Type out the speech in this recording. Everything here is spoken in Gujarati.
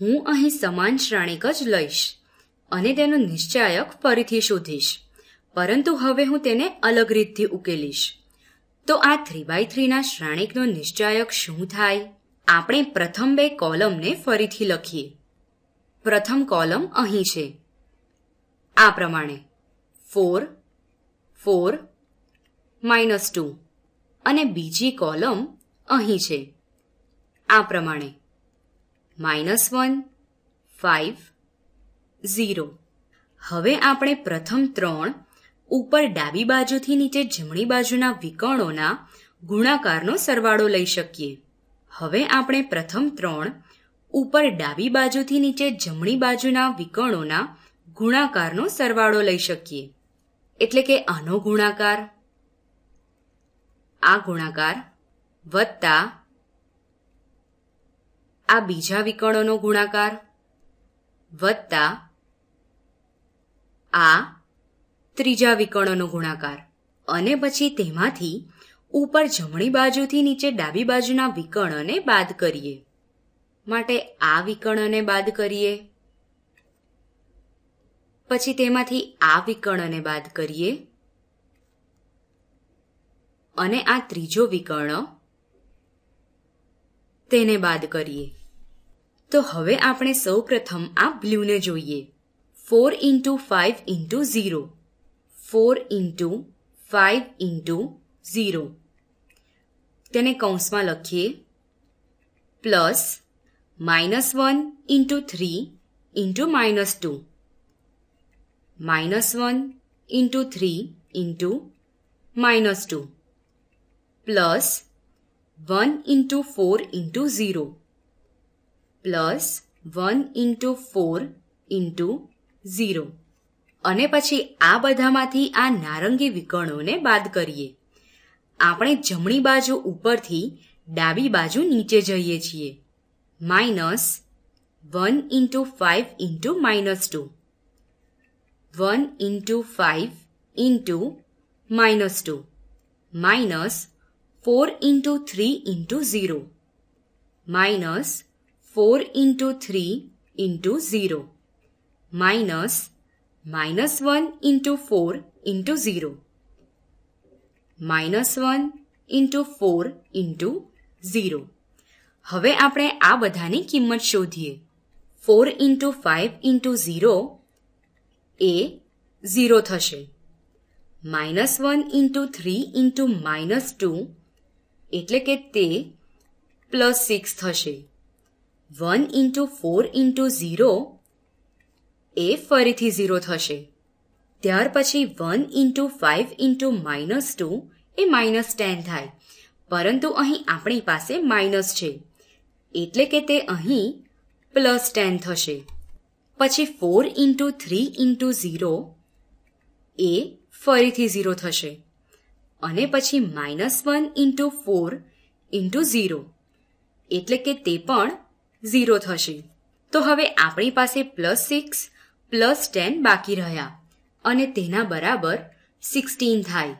હું અહીં સમાન શ્રાણિક જ લઈશ અને તેનો નિશ્ચાયક ફરીથી શોધીશ પરંતુ હવે હું તેને અલગ રીતથી ઉકેલીશ તો આ થ્રી બાય થ્રીના શ્રાણિકનો નિશ્ચાયક શું થાય આપણે પ્રથમ બે કોલમને ફરીથી લખીએ પ્રથમ કોલમ અહીં છે આ પ્રમાણે ફોર ફોર માઇનસ ટુ અને બીજી કોલમ અહીં છે આ પ્રમાણે માઇનસ વન ફાઇવ ઝીરો હવે આપણે પ્રથમ ત્રણ ઉપર ડાબી બાજુથી નીચે જમણી બાજુના વિકર્ણોના ગુણાકારનો સરવાળો લઈ શકીએ હવે આપણે પ્રથમ ત્રણ ઉપર ડાબી બાજુથી નીચે જમણી બાજુના વિકર્ણોના ગુણાકારનો સરવાળો લઈ શકીએ એટલે કે આનો ગુણાકાર આ ગુણાકાર વત્તા આ બીજા વિકર્ણોનો ગુણાકાર વત્તા આ ત્રીજા વિકર્ણોનો ગુણાકાર અને પછી તેમાંથી ઉપર જમણી બાજુથી નીચે ડાબી બાજુના વિકર્ણને બાદ કરીએ માટે આ વિકર્ણને બાદ કરીએ પછી તેમાંથી આ વિકર્ણને બાદ કરીએ અને આ ત્રીજો વિકર્ણ તેને બાદ કરીએ તો હવે આપણે સૌ પ્રથમ આ બ્લ્યુને જોઈએ four into five into zero four into five into zero તેને કૌંસમાં લખીએ plus minus one into three into minus two minus one into three into minus two plus 1 into 4 into 0 plus 1 into 4 into 0 અને પછી આ બધામાંથી આ નારંગી વિકર્ણોને બાદ કરીએ આપણે જમણી બાજુ ઉપરથી ડાબી બાજુ નીચે જઈએ છીએ minus one into five into minus two one into five into minus two minus four into three into zero minus four into three into zero minus minus one into four into zero minus one into four into zero હવે આપણે આ બધાની કિંમત શોધીએ four into five into zero એ ઝીરો થશે minus one into three into minus two એટલે કે તે પ્લસ સિક્સ થશે one into four into zero એ ફરીથી ઝીરો થશે ત્યાર પછી one into five into minus two એ માઇનસ ટેન થાય પરંતુ અહીં આપણી પાસે માઇનસ છે એટલે કે તે અહીં પ્લસ ટેન થશે પછી four into three into zero એ ફરીથી ઝીરો થશે અને પછી minus one into four into zero એટલે કે તે પણ ઝીરો થશે તો હવે આપણી પાસે પ્લસ સિક્સ પ્લસ ટેન બાકી રહ્યા અને તેના બરાબર સિક્સટીન થાય